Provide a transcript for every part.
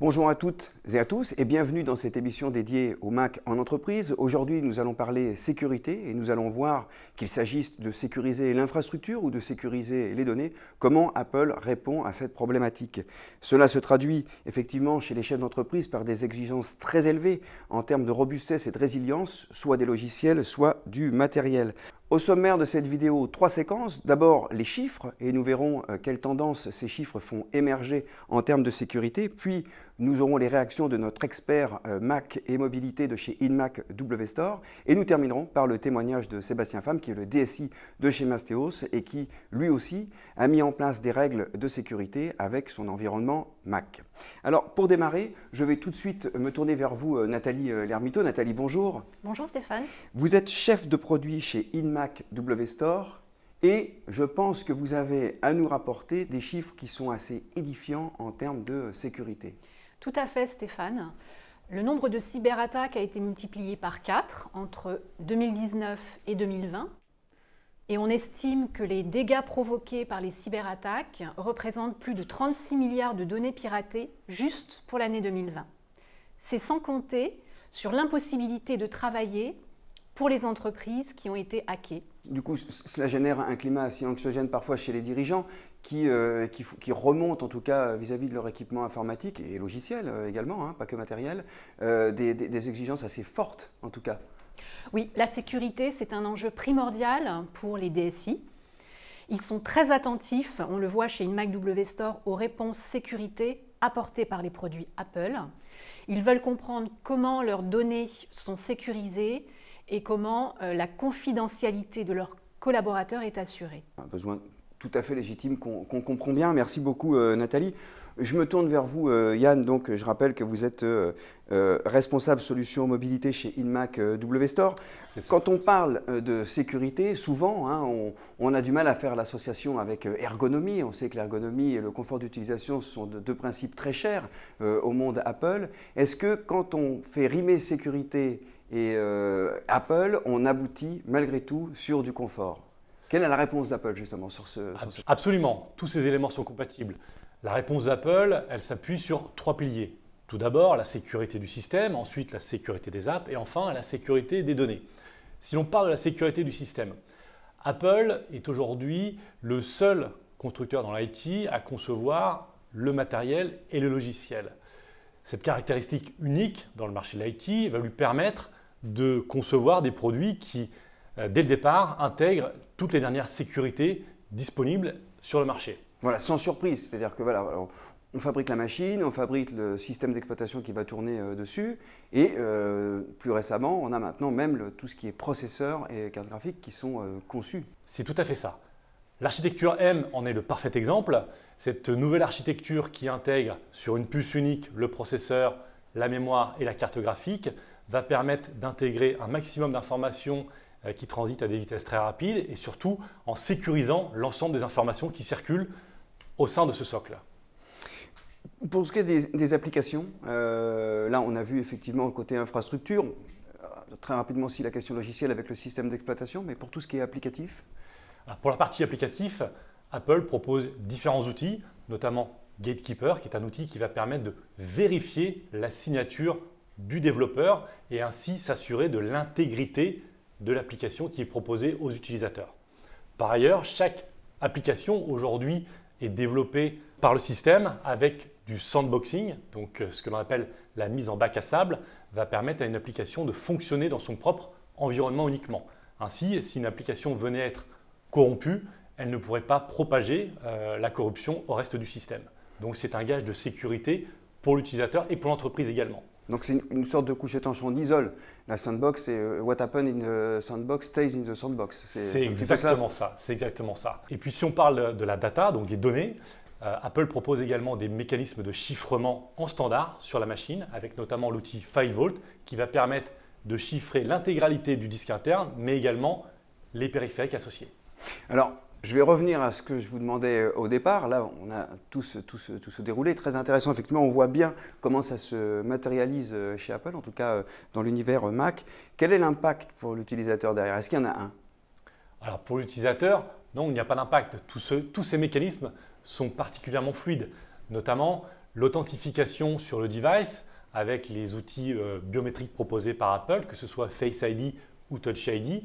Bonjour à toutes et à tous et bienvenue dans cette émission dédiée au Mac en entreprise. Aujourd'hui, nous allons parler sécurité et nous allons voir qu'il s'agisse de sécuriser l'infrastructure ou de sécuriser les données, comment Apple répond à cette problématique. Cela se traduit effectivement chez les chefs d'entreprise par des exigences très élevées en termes de robustesse et de résilience, soit des logiciels, soit du matériel. Au sommaire de cette vidéo, trois séquences. D'abord les chiffres, et nous verrons euh, quelles tendances ces chiffres font émerger en termes de sécurité. Puis nous aurons les réactions de notre expert euh, Mac et mobilité de chez InMac Store Et nous terminerons par le témoignage de Sébastien Femme, qui est le DSI de chez Mastéos et qui, lui aussi, a mis en place des règles de sécurité avec son environnement Mac. Alors, pour démarrer, je vais tout de suite me tourner vers vous, euh, Nathalie euh, Lermito. Nathalie, bonjour. Bonjour Stéphane. Vous êtes chef de produit chez InMac WStore. Et je pense que vous avez à nous rapporter des chiffres qui sont assez édifiants en termes de sécurité. Tout à fait, Stéphane. Le nombre de cyberattaques a été multiplié par 4 entre 2019 et 2020. Et on estime que les dégâts provoqués par les cyberattaques représentent plus de 36 milliards de données piratées juste pour l'année 2020. C'est sans compter sur l'impossibilité de travailler pour les entreprises qui ont été hackées du coup, cela génère un climat assez anxiogène parfois chez les dirigeants euh, qui, remontent en tout cas vis-à-vis de leur équipement informatique et logiciel euh, également, hein, pas que matériel, euh, des, exigences assez fortes en tout cas. Oui, la sécurité, c'est un enjeu primordial pour les DSI. Ils sont très attentifs, on le voit chez InMac W Store, aux réponses sécurité apportées par les produits Apple. Ils veulent comprendre comment leurs données sont sécurisées, et comment euh, la confidentialité de leurs collaborateurs est assurée. Un besoin tout à fait légitime qu'on comprend bien. Merci beaucoup euh, Nathalie. Je me tourne vers vous euh, Yann, donc je rappelle que vous êtes responsable solution mobilité chez InMac WStore. Quand on parle de sécurité, souvent hein, on, a du mal à faire l'association avec ergonomie. On sait que l'ergonomie et le confort d'utilisation sont deux, deux principes très chers au monde Apple. Est-ce que quand on fait rimer sécurité et euh, Apple, on aboutit malgré tout sur du confort. Quelle est la réponse d'Apple justement sur ce, sur Absolument, tous ces éléments sont compatibles. La réponse d'Apple, elle s'appuie sur trois piliers. Tout d'abord, la sécurité du système, ensuite la sécurité des apps et enfin la sécurité des données. Si l'on parle de la sécurité du système, Apple est aujourd'hui le seul constructeur dans l'IT à concevoir le matériel et le logiciel. Cette caractéristique unique dans le marché de l'IT va lui permettre de concevoir des produits qui, euh, dès le départ, intègrent toutes les dernières sécurités disponibles sur le marché. Voilà, sans surprise. C'est-à-dire que voilà, on fabrique la machine, on fabrique le système d'exploitation qui va tourner euh, dessus, et euh, plus récemment, on a maintenant même tout ce qui est processeur et carte graphique qui sont conçus. C'est tout à fait ça. L'architecture M en est le parfait exemple. Cette nouvelle architecture qui intègre sur une puce unique le processeur, la mémoire et la carte graphique va permettre d'intégrer un maximum d'informations euh, qui transitent à des vitesses très rapides et surtout en sécurisant l'ensemble des informations qui circulent au sein de ce socle. Pour ce qui est des, applications, euh, là on a vu effectivement le côté infrastructure, euh, très rapidement aussi la question logicielle avec le système d'exploitation, mais pour tout ce qui est applicatif ah, Pour la partie applicatif, Apple propose différents outils, notamment Gatekeeper, qui est un outil qui va permettre de vérifier la signature du développeur et ainsi s'assurer de l'intégrité de l'application qui est proposée aux utilisateurs. Par ailleurs, chaque application aujourd'hui est développée par le système avec du sandboxing, donc euh, ce que l'on appelle la mise en bac à sable, va permettre à une application de fonctionner dans son propre environnement uniquement. Ainsi, si une application venait à être corrompue, elle ne pourrait pas propager euh, la corruption au reste du système. Donc c'est un gage de sécurité pour l'utilisateur et pour l'entreprise également. Donc c'est une, sorte de couche étanche, on isole. La sandbox, c'est euh, what happened in the sandbox stays in the sandbox. C'est exactement ça, c'est exactement ça. Et puis si on parle de la data, donc des données, euh, Apple propose également des mécanismes de chiffrement en standard sur la machine, avec notamment l'outil FileVault qui va permettre de chiffrer l'intégralité du disque interne, mais également les périphériques associés. Alors, je vais revenir à ce que je vous demandais euh, au départ. Là, on a tout se, tout déroulé. Très intéressant, effectivement. On voit bien comment ça se matérialise euh, chez Apple, en tout cas euh, dans l'univers Mac. Quel est l'impact pour l'utilisateur derrière Est-ce qu'il y en a un Alors, pour l'utilisateur, non, il n'y a pas d'impact. Tous, ces mécanismes sont particulièrement fluides, notamment l'authentification sur le device avec les outils biométriques proposés par Apple, que ce soit Face ID ou Touch ID.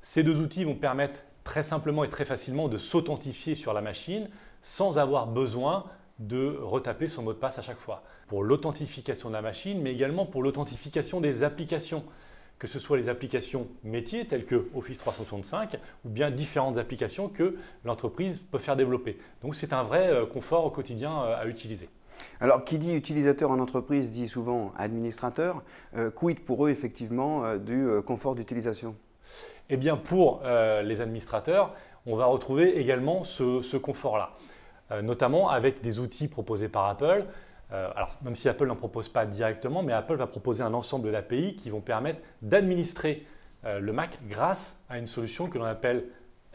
Ces deux outils vont permettre très simplement et très facilement de s'authentifier sur la machine sans avoir besoin de retaper son mot de passe à chaque fois. Pour l'authentification de la machine, mais également pour l'authentification des applications, que ce soit les applications métiers telles que Office 365 ou bien différentes applications que l'entreprise peut faire développer. Donc c'est un vrai euh, confort au quotidien euh, à utiliser. Alors, qui dit utilisateur en entreprise dit souvent administrateur. Euh, quid pour eux, effectivement, du confort d'utilisation eh bien pour euh, les administrateurs, on va retrouver également ce, confort-là, euh, notamment avec des outils proposés par Apple. Euh, alors, même si Apple n'en propose pas directement, mais Apple va proposer un ensemble d'API qui vont permettre d'administrer le Mac grâce à une solution que l'on appelle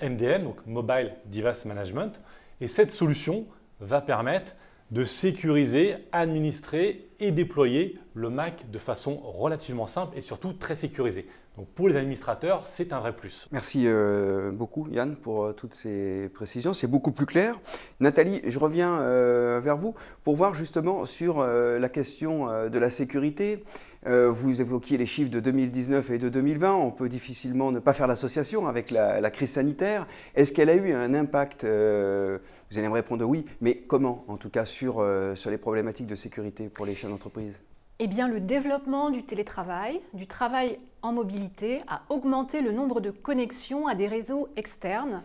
MDM, donc Mobile Device Management. Et cette solution va permettre de sécuriser, administrer et déployer le Mac de façon relativement simple et surtout très sécurisée. Donc pour les administrateurs, c'est un vrai plus. Merci euh, beaucoup Yann pour euh, toutes ces précisions, c'est beaucoup plus clair. Nathalie, je reviens euh, vers vous pour voir justement sur la question de la sécurité. Euh, vous évoquiez les chiffres de 2019 et de 2020. On peut difficilement ne pas faire l'association avec la, crise sanitaire. Est-ce qu'elle a eu un impact euh, Vous allez me répondre oui, mais comment en tout cas sur, euh, sur les problématiques de sécurité pour les chaînes d'entreprise eh bien, le développement du télétravail, du travail en mobilité, a augmenté le nombre de connexions à des réseaux externes,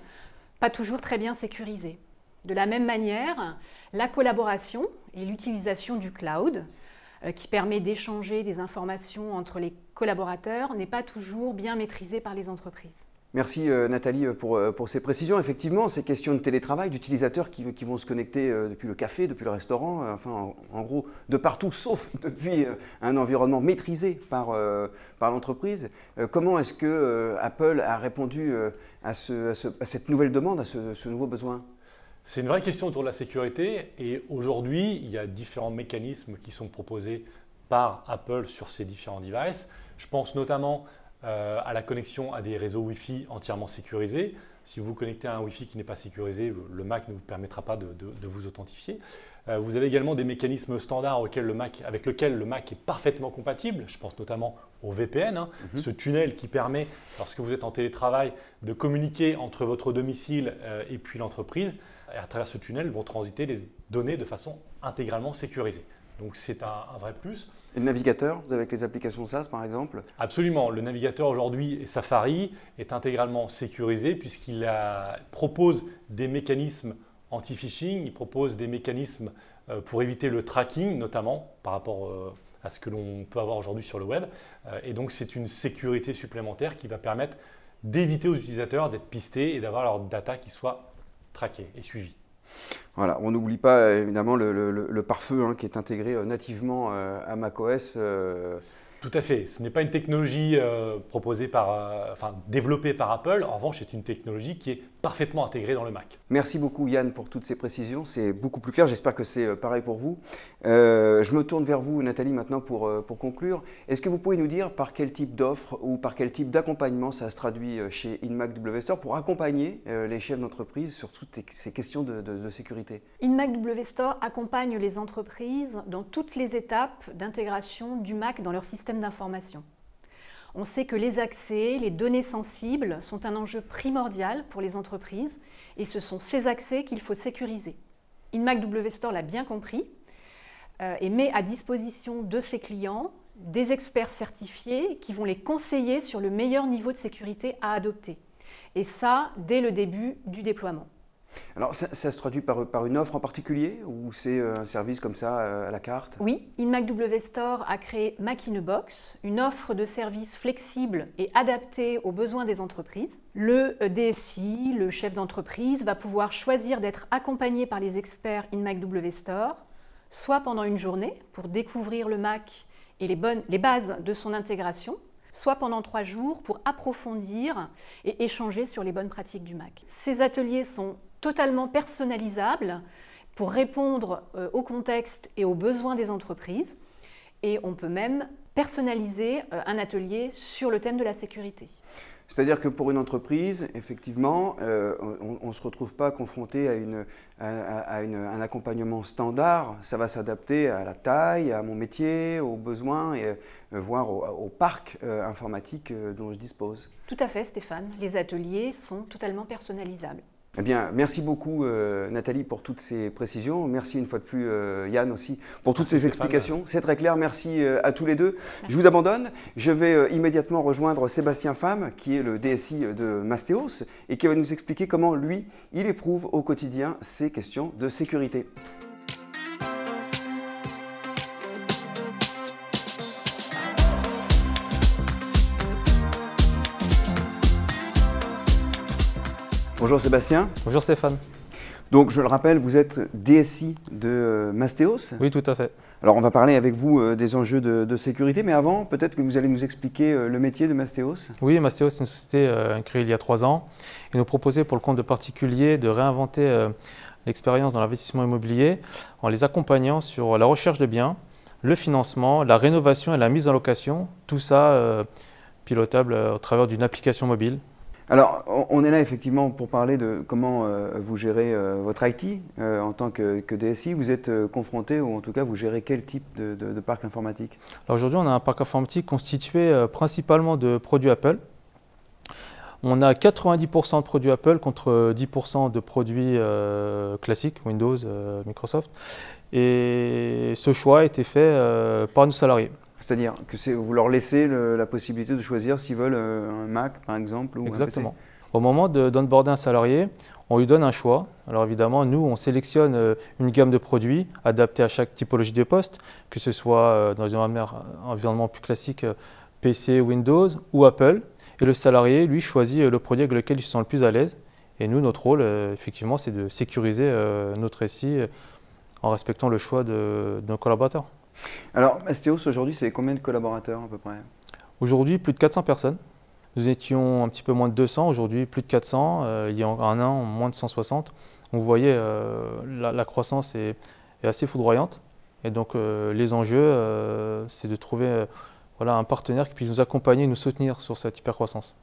pas toujours très bien sécurisés. De la même manière, la collaboration et l'utilisation du cloud euh, qui permet d'échanger des informations entre les collaborateurs n'est pas toujours bien maîtrisé par les entreprises. Merci euh, Nathalie euh, pour, ces précisions. Effectivement, ces questions de télétravail, d'utilisateurs qui, vont se connecter depuis le café, depuis le restaurant, enfin en, gros de partout, sauf depuis un environnement maîtrisé par, par l'entreprise. comment est-ce que Apple a répondu à, cette nouvelle demande, à ce nouveau besoin c'est une vraie question autour de la sécurité et aujourd'hui, il y a différents mécanismes qui sont proposés par Apple sur ces différents devices. Je pense notamment euh, à la connexion à des réseaux Wi-Fi entièrement sécurisés. Si vous vous connectez à un Wi-Fi qui n'est pas sécurisé, le Mac ne vous permettra pas de, vous authentifier. Euh, vous avez également des mécanismes standards auxquels le Mac, avec lesquels le Mac est parfaitement compatible. Je pense notamment au VPN, hein. mhm. ce tunnel qui permet, lorsque vous êtes en télétravail, de communiquer entre votre domicile euh, et puis l'entreprise. Et à travers ce tunnel vont transiter les données de façon intégralement sécurisée. Donc c'est un, vrai plus. Et le navigateur, vous avec les applications SaaS par exemple Absolument. Le navigateur aujourd'hui, Safari, est intégralement sécurisé puisqu'il propose des mécanismes anti-phishing, il propose des mécanismes euh, pour éviter le tracking notamment par rapport euh, à ce que l'on peut avoir aujourd'hui sur le web. Euh, et donc c'est une sécurité supplémentaire qui va permettre d'éviter aux utilisateurs d'être pistés et d'avoir leurs data qui soient traqué et suivi. Voilà, on n'oublie pas évidemment le, pare-feu hein, qui est intégré euh, nativement euh, à macOS. Euh, tout à fait. Ce n'est pas une technologie euh, proposée par, euh, enfin, développée par Apple. En revanche, c'est une technologie qui est parfaitement intégrée dans le Mac. Merci beaucoup Yann pour toutes ces précisions. C'est beaucoup plus clair. J'espère que c'est euh, pareil pour vous. je me tourne vers vous, Nathalie, maintenant pour, pour conclure. Est-ce que vous pouvez nous dire par quel type d'offre ou par quel type d'accompagnement ça se traduit chez InMac W pour accompagner les chefs d'entreprise sur toutes ces questions de, de sécurité InMac W accompagne les entreprises dans toutes les étapes d'intégration du Mac dans leur système d'information. On sait que les accès, les données sensibles sont un enjeu primordial pour les entreprises et ce sont ces accès qu'il faut sécuriser. InMac W l'a bien compris euh, et met à disposition de ses clients des experts certifiés qui vont les conseiller sur le meilleur niveau de sécurité à adopter. Et ça, dès le début du déploiement. Alors, ça, se traduit par, par, une offre en particulier ou c'est euh, un service comme ça euh, à la carte Oui, InMac W Store a créé Mac in a Box, une offre de services flexible et adaptée aux besoins des entreprises. Le e DSI, le chef d'entreprise, va pouvoir choisir d'être accompagné par les experts InMac W Store, soit pendant une journée pour découvrir le Mac et les, bonnes, les bases de son intégration, soit pendant trois jours pour approfondir et échanger sur les bonnes pratiques du Mac. Ces ateliers sont totalement personnalisable pour répondre euh, au contexte et aux besoins des entreprises. Et on peut même personnaliser euh, un atelier sur le thème de la sécurité. C'est-à-dire que pour une entreprise, effectivement, euh, on ne se retrouve pas confronté à, une, à, un accompagnement standard. Ça va s'adapter à la taille, à mon métier, aux besoins, et, voire au, parc informatique dont je dispose. Tout à fait, Stéphane. Les ateliers sont totalement personnalisables. Eh bien, merci beaucoup euh, Nathalie pour toutes ces précisions. Merci une fois de plus euh, Yann aussi pour toutes ces explications. C'est très clair. Merci euh, à tous les deux. Je vous abandonne. Je vais immédiatement rejoindre Sébastien Femme, qui est le DSI de Mastéos, et qui va nous expliquer comment lui, il éprouve au quotidien ces questions de sécurité. Bonjour Sébastien. Bonjour Stéphane. Donc je le rappelle, vous êtes DSI de euh, Mastéos Oui, tout à fait. Alors on va parler avec vous euh, des enjeux de, sécurité, mais avant, peut-être que vous allez nous expliquer euh, le métier de Mastéos. Oui, Mastéos, c'est une société créée il y a trois ans et nous proposait pour le compte de particuliers de réinventer l'expérience dans l'investissement immobilier en les accompagnant sur la recherche de biens, le financement, la rénovation et la mise en location, tout ça pilotable au travers d'une application mobile alors, on est là effectivement pour parler de comment euh, vous gérez euh, votre IT euh, en tant que, DSI. Vous êtes confronté, ou en tout cas, vous gérez quel type de, de parc informatique Alors aujourd'hui, on a un parc informatique constitué principalement de produits Apple. On a 90% de produits Apple contre 10% de produits classiques, Windows, Microsoft. Et ce choix a été fait par nos salariés. C'est-à-dire que vous leur laissez la possibilité de choisir s'ils veulent euh, un Mac, par exemple, ou Exactement. un PC au moment d'onboarder un salarié, on lui donne un choix. Alors évidemment, nous, on sélectionne euh, une gamme de produits adaptée à chaque typologie de poste, que ce soit euh, dans un environnement plus classique PC, Windows ou Apple. Et le salarié, lui, choisit le produit avec lequel il se sent le plus à l'aise. Et nous, notre rôle, effectivement, c'est de sécuriser notre SI en respectant le choix de nos collaborateurs. Alors, Astéos, aujourd'hui, c'est combien de collaborateurs à peu près Aujourd'hui, plus de 400 personnes. Nous étions un petit peu moins de 200, aujourd'hui plus de 400, euh, il y a un an, moins de 160. Vous voyez, euh, la, croissance est, assez foudroyante. Et donc, euh, les enjeux, c'est de trouver voilà, un partenaire qui puisse nous accompagner, et nous soutenir sur cette hypercroissance.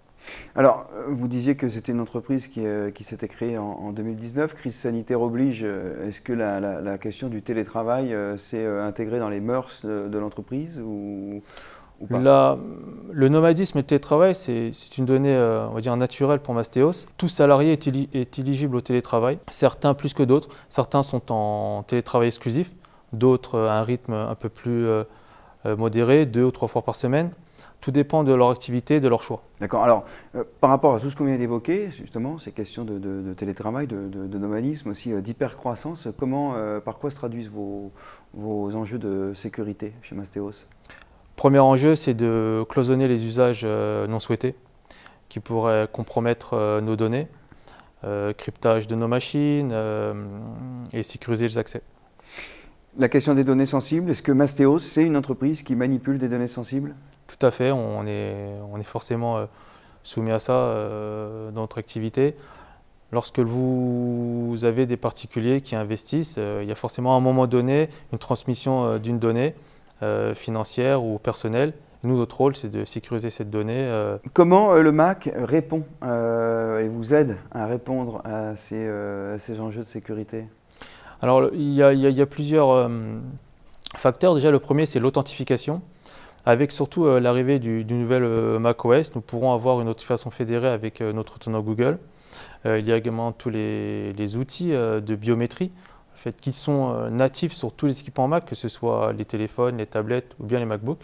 Alors, euh, vous disiez que c'était une entreprise qui, euh, s'était créée en, 2019. Crise sanitaire oblige, euh, est-ce que la, question du télétravail s'est intégrée dans les mœurs de, l'entreprise ou, pas Le nomadisme et le télétravail, c'est une donnée, on va dire, naturelle pour Mastéos. Tout salarié est, est éligible au télétravail, certains plus que d'autres. Certains sont en télétravail exclusif, d'autres à un rythme un peu plus modéré, deux ou trois fois par semaine. Tout dépend de leur activité, de leur choix. D'accord. Alors, euh, par rapport à tout ce qu'on vient d'évoquer, justement, ces questions de, télétravail, de, de, nomadisme, aussi d'hyper euh, d'hypercroissance, euh, comment, par quoi se traduisent vos, vos enjeux de sécurité chez Mastéos Premier enjeu, c'est de cloisonner les usages non souhaités qui pourraient compromettre nos données, cryptage de nos machines et sécuriser les accès. La question des données sensibles, est-ce que Mastéos, c'est une entreprise qui manipule des données sensibles Tout à fait, on est, forcément euh, soumis à ça euh, dans notre activité. Lorsque vous avez des particuliers qui investissent, euh, il y a forcément à un moment donné une transmission d'une donnée financière ou personnelle. Nous, notre rôle, c'est de sécuriser cette donnée. Comment le MAC répond et vous aide à répondre à ces enjeux de sécurité alors, il y a, plusieurs euh, facteurs. Déjà, le premier, c'est l'authentification. Avec surtout euh, l'arrivée du, nouvel Mac euh, macOS, nous pourrons avoir une authentification fédérée avec notre tenant Google. il y a également tous les, outils de biométrie fait, qui sont natifs sur tous les équipements Mac, que ce soit les téléphones, les tablettes ou bien les MacBooks.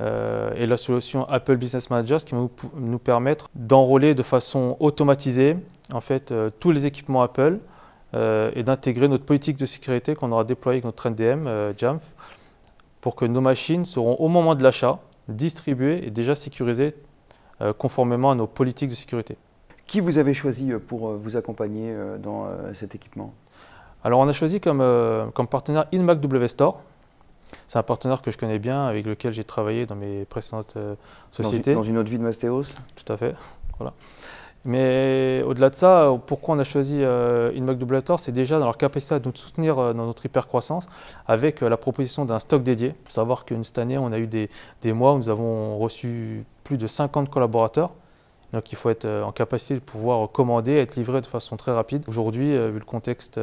et la solution Apple Business Manager qui va nous, permettre d'enrôler de façon automatisée en fait, tous les équipements Apple euh, et d'intégrer notre politique de sécurité qu'on aura déployée avec notre NDM, euh, JAMF, pour que nos machines seront au moment de l'achat distribuées et déjà sécurisées euh, conformément à nos politiques de sécurité. Qui vous avez choisi pour vous accompagner dans cet équipement Alors on a choisi comme, comme partenaire InMac W Store. C'est un partenaire que je connais bien, avec lequel j'ai travaillé dans mes précédentes sociétés. Dans une autre vie de Mastéos Tout à fait. Voilà. Mais au-delà de ça, pourquoi on a choisi euh, InMac Doublator C'est déjà dans leur capacité à nous soutenir euh, dans notre hyper-croissance avec euh, la proposition d'un stock dédié. savoir que cette année, on a eu des, des mois où nous avons reçu plus de 50 collaborateurs. Donc il faut être en capacité de pouvoir commander, être livré de façon très rapide. Aujourd'hui, vu le contexte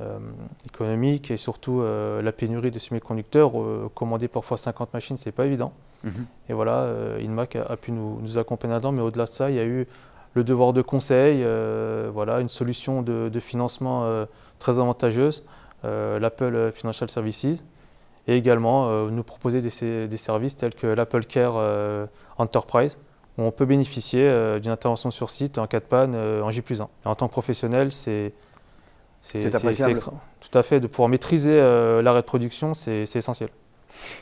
euh, économique et surtout euh, la pénurie de semi-conducteurs. Euh, commander parfois 50 machines, c'est pas évident. Mhm. Et voilà, INMAC a, pu nous, accompagner là-dedans, mais au-delà de ça, il y a eu le devoir de conseil, voilà, une solution de, financement très avantageuse, l'Apple Financial Services, et également nous proposer des, services tels que l'Apple Care Enterprise, où on peut bénéficier d'une intervention sur site en cas de panne en j En tant que professionnel, c'est c'est appréciable. Tout à fait, de pouvoir maîtriser euh, l'arrêt de production, c'est essentiel.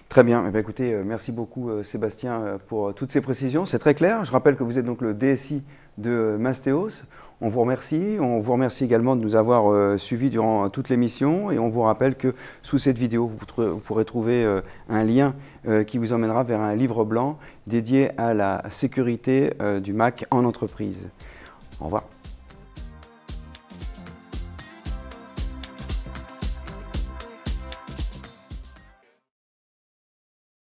Très bien. Eh bien. écoutez, euh, merci beaucoup euh, Sébastien pour toutes ces précisions. C'est très clair. Je rappelle que vous êtes donc le DSI de Mastéos. On vous remercie. On vous remercie également de nous avoir suivis durant toute l'émission. Et on vous rappelle que sous cette vidéo, vous pourrez trouver un lien qui vous emmènera vers un livre blanc dédié à la sécurité du Mac en entreprise. Au revoir.